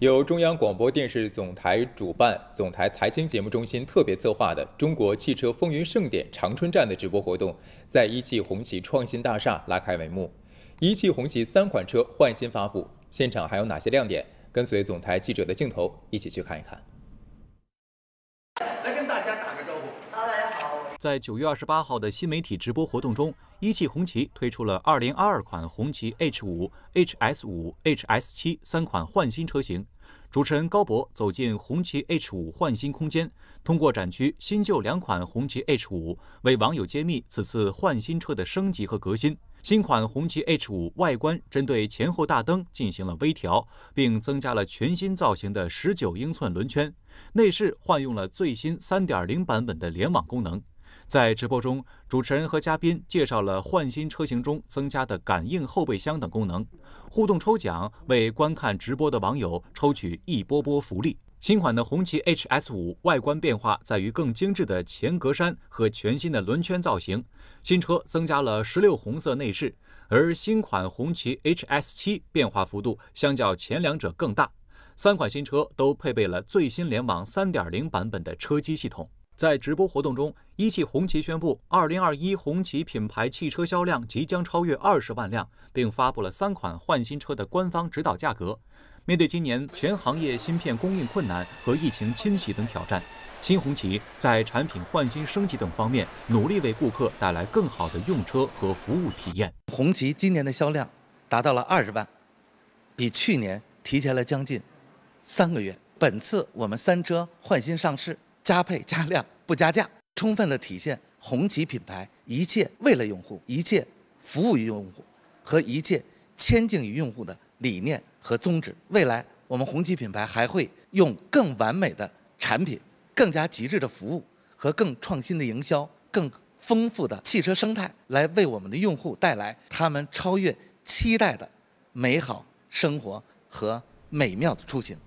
由中央广播电视总台主办、总台财经节目中心特别策划的“中国汽车风云盛典”长春站的直播活动，在一汽红旗创新大厦拉开帷幕。一汽红旗三款车换新发布，现场还有哪些亮点？跟随总台记者的镜头一起去看一看。在九月二十八号的新媒体直播活动中，一汽红旗推出了二零二二款红旗 H5、HS5、HS7 三款换新车型。主持人高博走进红旗 H5 换新空间，通过展区新旧两款红旗 H5，为网友揭秘此次换新车的升级和革新。新款红旗 H5 外观针对前后大灯进行了微调，并增加了全新造型的十九英寸轮圈。内饰换用了最新三点零版本的联网功能。在直播中，主持人和嘉宾介绍了换新车型中增加的感应后备箱等功能，互动抽奖为观看直播的网友抽取一波波福利。新款的红旗 HS5 外观变化在于更精致的前格栅和全新的轮圈造型，新车增加了十六红色内饰，而新款红旗 HS7 变化幅度相较前两者更大。三款新车都配备了最新联网3.0版本的车机系统。在直播活动中，一汽红旗宣布，二零二一红旗品牌汽车销量即将超越二十万辆，并发布了三款换新车的官方指导价格。面对今年全行业芯片供应困难和疫情侵袭等挑战，新红旗在产品换新升级等方面努力为顾客带来更好的用车和服务体验。红旗今年的销量达到了二十万，比去年提前了将近三个月。本次我们三车换新上市。加配加量不加价，充分的体现红旗品牌一切为了用户、一切服务于用户和一切迁进于用户的理念和宗旨。未来，我们红旗品牌还会用更完美的产品、更加极致的服务和更创新的营销、更丰富的汽车生态，来为我们的用户带来他们超越期待的美好生活和美妙的出行。